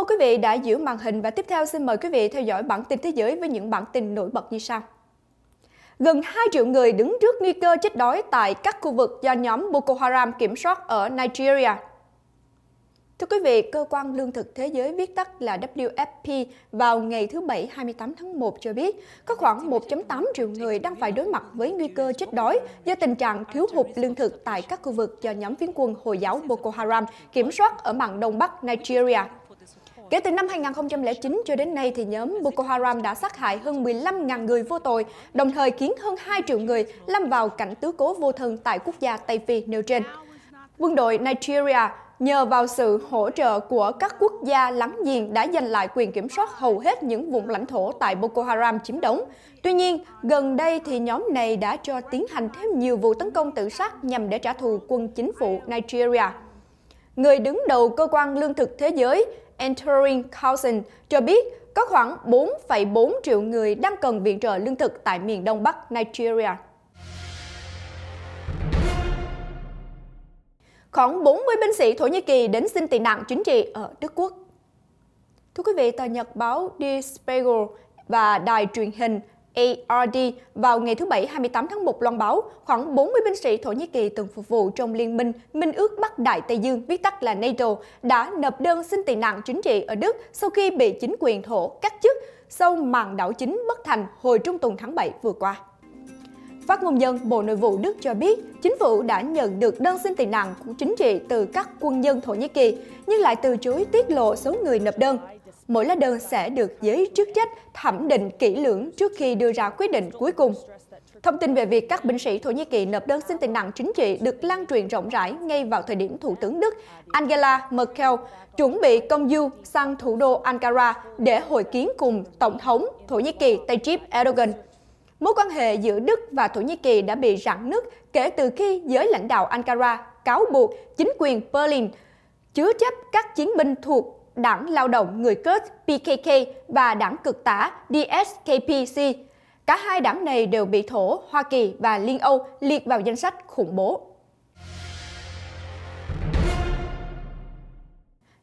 ơn quý vị đã giữ màn hình và tiếp theo xin mời quý vị theo dõi bản tin thế giới với những bản tin nổi bật như sau. Gần 2 triệu người đứng trước nguy cơ chết đói tại các khu vực do nhóm Boko Haram kiểm soát ở Nigeria. Thưa quý vị, Cơ quan Lương thực Thế giới viết tắt là WFP vào ngày thứ Bảy 28 tháng 1 cho biết có khoảng 1.8 triệu người đang phải đối mặt với nguy cơ chết đói do tình trạng thiếu hụt lương thực tại các khu vực do nhóm phiến quân Hồi giáo Boko Haram kiểm soát ở mạng Đông Bắc Nigeria. Kể từ năm 2009 cho đến nay thì nhóm Boko Haram đã sát hại hơn 15.000 người vô tội, đồng thời khiến hơn 2 triệu người lâm vào cảnh tứ cố vô thân tại quốc gia Tây Phi nêu trên. Quân đội Nigeria nhờ vào sự hỗ trợ của các quốc gia láng giềng đã giành lại quyền kiểm soát hầu hết những vùng lãnh thổ tại Boko Haram chiếm đóng. Tuy nhiên, gần đây thì nhóm này đã cho tiến hành thêm nhiều vụ tấn công tự sát nhằm để trả thù quân chính phủ Nigeria. Người đứng đầu cơ quan lương thực thế giới Entering Council cho biết có khoảng 4,4 triệu người đang cần viện trợ lương thực tại miền đông bắc Nigeria. Khoảng 40 binh sĩ Thổ Nhĩ Kỳ đến xin tị nạn chính trị ở Đức Quốc. Thưa quý vị, tờ nhật báo Die Spiegel và đài truyền hình ARD vào ngày thứ Bảy 28 tháng 1 loan báo khoảng 40 binh sĩ Thổ Nhĩ Kỳ từng phục vụ trong Liên minh Minh ước Bắc Đại Tây Dương, viết tắt là NATO, đã nộp đơn xin tị nạn chính trị ở Đức sau khi bị chính quyền Thổ cắt chức sau màn đảo chính bất thành hồi trung tuần tháng 7 vừa qua. Phát ngôn dân Bộ Nội vụ Đức cho biết, chính phủ đã nhận được đơn xin tị nạn của chính trị từ các quân nhân Thổ Nhĩ Kỳ, nhưng lại từ chối tiết lộ số người nộp đơn mỗi lá đơn sẽ được giới chức trách thẩm định kỹ lưỡng trước khi đưa ra quyết định cuối cùng. Thông tin về việc các binh sĩ Thổ Nhĩ Kỳ nộp đơn xin tị nạn chính trị được lan truyền rộng rãi ngay vào thời điểm Thủ tướng Đức Angela Merkel chuẩn bị công du sang thủ đô Ankara để hội kiến cùng Tổng thống Thổ Nhĩ Kỳ Tayyip Erdogan. Mối quan hệ giữa Đức và Thổ Nhĩ Kỳ đã bị rạn nứt kể từ khi giới lãnh đạo Ankara cáo buộc chính quyền Berlin chứa chấp các chiến binh thuộc Đảng Lao động Người Cớt PKK và Đảng Cực tả DSKPC. Cả hai đảng này đều bị Thổ, Hoa Kỳ và Liên Âu liệt vào danh sách khủng bố.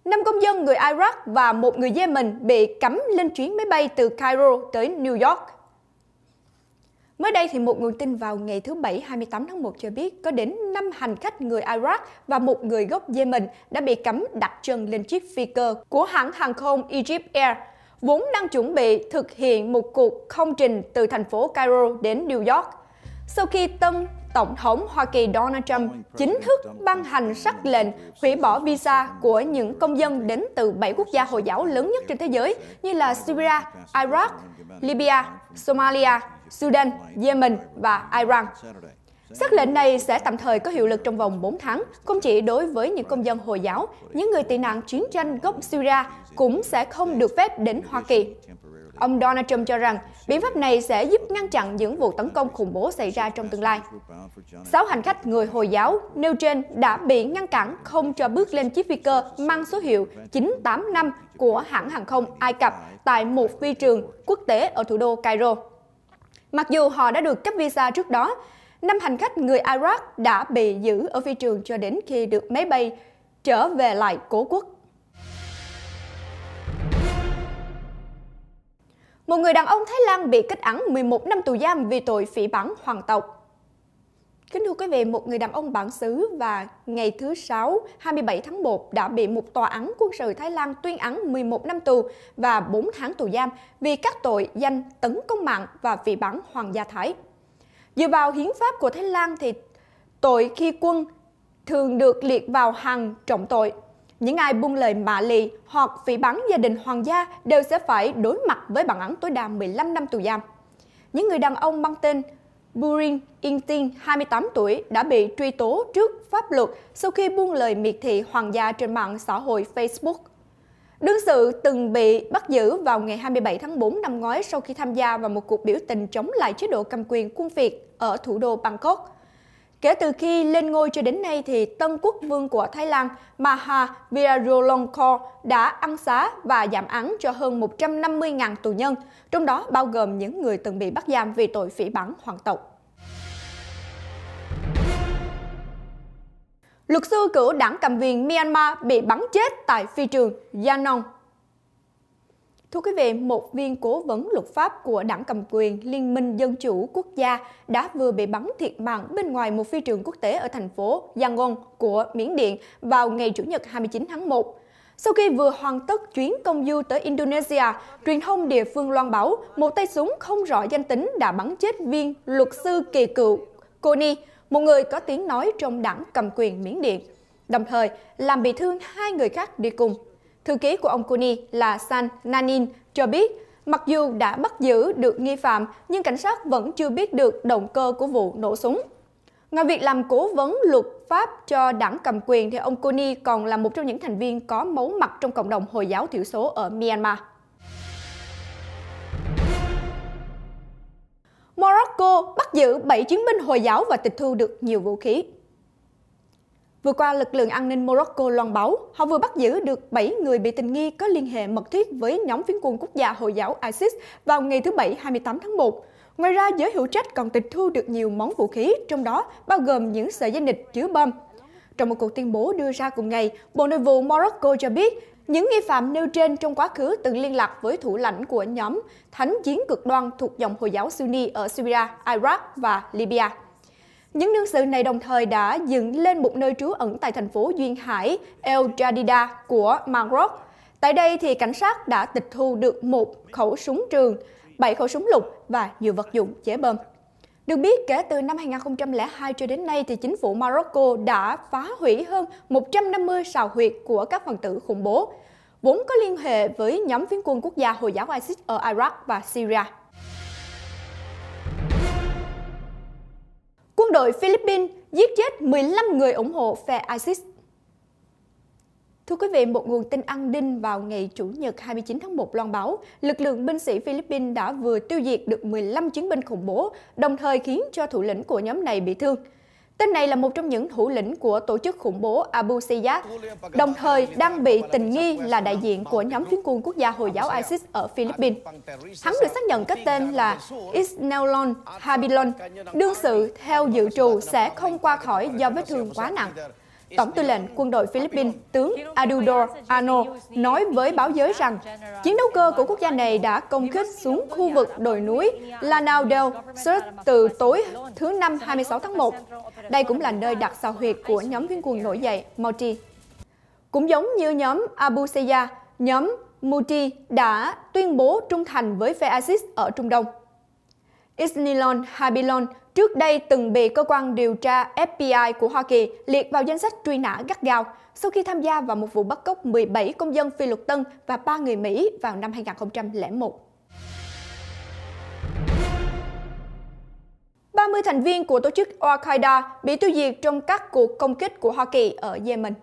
Năm công dân người Iraq và một người Yemen bị cấm lên chuyến máy bay từ Cairo tới New York. Mới đây thì một nguồn tin vào ngày thứ Bảy 28 tháng 1 cho biết có đến 5 hành khách người Iraq và một người gốc Yemen đã bị cấm đặt chân lên chiếc phi cơ của hãng hàng không Egypt Air, vốn đang chuẩn bị thực hiện một cuộc không trình từ thành phố Cairo đến New York. Sau khi tân Tổng thống Hoa Kỳ Donald Trump chính thức ban hành sắc lệnh hủy bỏ visa của những công dân đến từ 7 quốc gia Hồi giáo lớn nhất trên thế giới như là Syria, Iraq, Libya, Somalia, Sudan, Yemen và Iran. Sắc lệnh này sẽ tạm thời có hiệu lực trong vòng 4 tháng, không chỉ đối với những công dân Hồi giáo, những người tị nạn chiến tranh gốc Syria cũng sẽ không được phép đến Hoa Kỳ. Ông Donald Trump cho rằng biện pháp này sẽ giúp ngăn chặn những vụ tấn công khủng bố xảy ra trong tương lai. Sáu hành khách người Hồi giáo nêu trên đã bị ngăn cản không cho bước lên chiếc phi cơ mang số hiệu 985 của hãng hàng không Ai Cập tại một phi trường quốc tế ở thủ đô Cairo. Mặc dù họ đã được cấp visa trước đó, năm hành khách người Iraq đã bị giữ ở phi trường cho đến khi được máy bay trở về lại cố quốc. Một người đàn ông Thái Lan bị kết án 11 năm tù giam vì tội phỉ báng hoàng tộc. Kính thưa quý vị, một người đàn ông bản xứ và ngày thứ Sáu 27 tháng 1 đã bị một tòa án quân sự Thái Lan tuyên án 11 năm tù và 4 tháng tù giam vì các tội danh tấn công mạng và phỉ bắn Hoàng gia Thái. Dựa vào hiến pháp của Thái Lan thì tội khi quân thường được liệt vào hàng trọng tội. Những ai buông lời mạ lì hoặc phỉ bắn gia đình hoàng gia đều sẽ phải đối mặt với bản án tối đa 15 năm tù giam. Những người đàn ông mang tên Burin Intin, 28 tuổi, đã bị truy tố trước pháp luật sau khi buông lời miệt thị hoàng gia trên mạng xã hội Facebook. Đương sự từng bị bắt giữ vào ngày 27 tháng 4 năm ngoái sau khi tham gia vào một cuộc biểu tình chống lại chế độ cầm quyền quân Việt ở thủ đô Bangkok. Kể từ khi lên ngôi cho đến nay thì tân quốc vương của Thái Lan Maha Virolongkorn đã ăn xá và giảm án cho hơn 150.000 tù nhân, trong đó bao gồm những người từng bị bắt giam vì tội phỉ báng hoàng tộc. Luật sư cựu đảng cầm viên Myanmar bị bắn chết tại phi trường Yangon Thưa quý vị, một viên cố vấn luật pháp của đảng cầm quyền Liên minh Dân chủ Quốc gia đã vừa bị bắn thiệt mạng bên ngoài một phi trường quốc tế ở thành phố Yangon của Miến Điện vào ngày Chủ nhật 29 tháng 1. Sau khi vừa hoàn tất chuyến công du tới Indonesia, truyền thông địa phương loan báo một tay súng không rõ danh tính đã bắn chết viên luật sư kỳ cựu Kony, một người có tiếng nói trong đảng cầm quyền Miến Điện, đồng thời làm bị thương hai người khác đi cùng thư ký của ông Kuni là San Nanin, cho biết mặc dù đã bắt giữ được nghi phạm nhưng cảnh sát vẫn chưa biết được động cơ của vụ nổ súng. Ngoài việc làm cố vấn luật pháp cho đảng cầm quyền thì ông Kuni còn là một trong những thành viên có máu mặt trong cộng đồng Hồi giáo thiểu số ở Myanmar. Morocco bắt giữ 7 chiến binh Hồi giáo và tịch thu được nhiều vũ khí. Vừa qua, lực lượng an ninh Morocco loan báo họ vừa bắt giữ được 7 người bị tình nghi có liên hệ mật thiết với nhóm phiến quân quốc gia Hồi giáo ISIS vào ngày thứ Bảy 28 tháng 1. Ngoài ra, giới hữu trách còn tịch thu được nhiều món vũ khí, trong đó bao gồm những sợi dây nịch chứa bom. Trong một cuộc tuyên bố đưa ra cùng ngày, Bộ Nội vụ Morocco cho biết những nghi phạm nêu trên trong quá khứ từng liên lạc với thủ lãnh của nhóm thánh chiến cực đoan thuộc dòng Hồi giáo Sunni ở Syria, Iraq và Libya. Những đương sự này đồng thời đã dựng lên một nơi trú ẩn tại thành phố Duyên Hải El Jadida của Maroc. Tại đây thì cảnh sát đã tịch thu được một khẩu súng trường, bảy khẩu súng lục và nhiều vật dụng chế bơm. Được biết, kể từ năm 2002 cho đến nay, thì chính phủ Morocco đã phá hủy hơn 150 sào huyệt của các phần tử khủng bố, vốn có liên hệ với nhóm phiến quân quốc gia Hồi giáo ISIS ở Iraq và Syria. đội Philippines giết chết 15 người ủng hộ phe ISIS. Thưa quý vị, một nguồn tin an ninh vào ngày Chủ nhật 29 tháng 1 loan báo, lực lượng binh sĩ Philippines đã vừa tiêu diệt được 15 chiến binh khủng bố, đồng thời khiến cho thủ lĩnh của nhóm này bị thương. Tên này là một trong những thủ lĩnh của tổ chức khủng bố Abu Sayyaf, đồng thời đang bị tình nghi là đại diện của nhóm phiến quân quốc gia Hồi giáo ISIS ở Philippines. Hắn được xác nhận cái tên là Isnailon Habilon, đương sự theo dự trù sẽ không qua khỏi do vết thương quá nặng. Tổng tư lệnh quân đội Philippines tướng Adudor Ano nói với báo giới rằng chiến đấu cơ của quốc gia này đã công kích xuống khu vực đồi núi Lanao del Sur từ tối thứ Năm 26 tháng 1. Đây cũng là nơi đặt sào huyệt của nhóm viên quân nổi dậy Mauti. Cũng giống như nhóm Abu Seya, nhóm Mouti đã tuyên bố trung thành với phe ISIS ở Trung Đông. Isnilon Habilon trước đây từng bị cơ quan điều tra FBI của Hoa Kỳ liệt vào danh sách truy nã gắt gao sau khi tham gia vào một vụ bắt cóc 17 công dân Phi Luật Tân và 3 người Mỹ vào năm 2001. 30 thành viên của tổ chức Al-Qaeda bị tiêu diệt trong các cuộc công kích của Hoa Kỳ ở Yemen.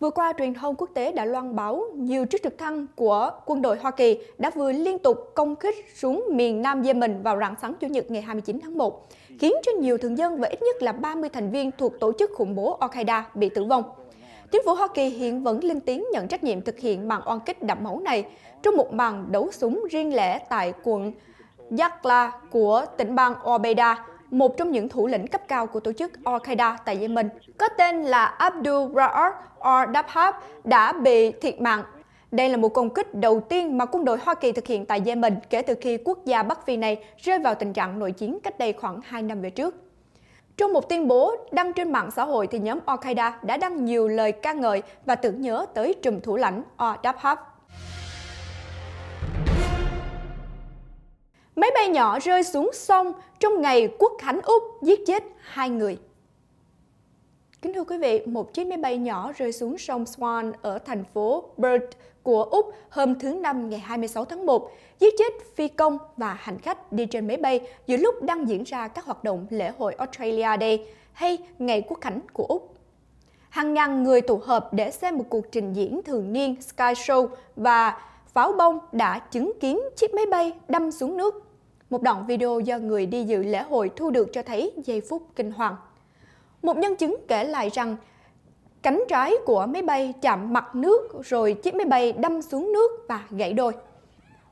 Vừa qua, truyền thông quốc tế đã loan báo nhiều chiếc trực thăng của quân đội Hoa Kỳ đã vừa liên tục công kích xuống miền Nam Yemen vào rạng sáng Chủ nhật ngày 29 tháng 1, khiến cho nhiều thường dân và ít nhất là 30 thành viên thuộc tổ chức khủng bố Al-Qaeda bị tử vong. Chính phủ Hoa Kỳ hiện vẫn lên tiếng nhận trách nhiệm thực hiện màn oan kích đẫm máu này trong một màn đấu súng riêng lẻ tại quận Yakla của tỉnh bang Obeda một trong những thủ lĩnh cấp cao của tổ chức Al-Qaeda tại Yemen, có tên là Abdul Ra'ar al-Dabhab đã bị thiệt mạng. Đây là một công kích đầu tiên mà quân đội Hoa Kỳ thực hiện tại Yemen kể từ khi quốc gia Bắc Phi này rơi vào tình trạng nội chiến cách đây khoảng 2 năm về trước. Trong một tuyên bố đăng trên mạng xã hội thì nhóm Al-Qaeda đã đăng nhiều lời ca ngợi và tưởng nhớ tới trùm thủ lãnh Al-Dabhab. máy bay nhỏ rơi xuống sông trong ngày quốc khánh Úc giết chết hai người. Kính thưa quý vị, một chiếc máy bay nhỏ rơi xuống sông Swan ở thành phố Perth của Úc hôm thứ Năm ngày 26 tháng 1, giết chết phi công và hành khách đi trên máy bay giữa lúc đang diễn ra các hoạt động lễ hội Australia Day hay Ngày Quốc Khánh của Úc. Hàng ngàn người tụ hợp để xem một cuộc trình diễn thường niên Sky Show và pháo bông đã chứng kiến chiếc máy bay đâm xuống nước một đoạn video do người đi dự lễ hội thu được cho thấy giây phút kinh hoàng. Một nhân chứng kể lại rằng cánh trái của máy bay chạm mặt nước rồi chiếc máy bay đâm xuống nước và gãy đôi.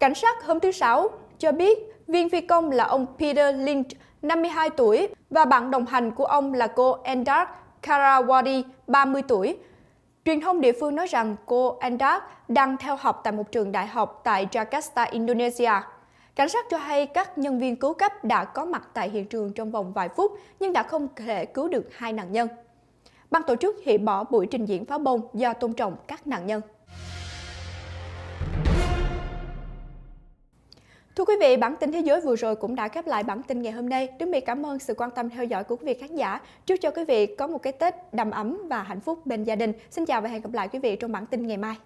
Cảnh sát hôm thứ Sáu cho biết viên phi công là ông Peter Lynch, 52 tuổi, và bạn đồng hành của ông là cô Endar Karawadi, 30 tuổi. Truyền thông địa phương nói rằng cô Endar đang theo học tại một trường đại học tại Jakarta, Indonesia. Cảnh sát cho hay các nhân viên cứu cấp đã có mặt tại hiện trường trong vòng vài phút nhưng đã không thể cứu được hai nạn nhân. Ban tổ chức hủy bỏ buổi trình diễn pháo bông do tôn trọng các nạn nhân. Thưa quý vị, bản tin thế giới vừa rồi cũng đã khép lại bản tin ngày hôm nay. Đức Mỹ cảm ơn sự quan tâm theo dõi của quý vị khán giả. Chúc cho quý vị có một cái Tết đầm ấm và hạnh phúc bên gia đình. Xin chào và hẹn gặp lại quý vị trong bản tin ngày mai.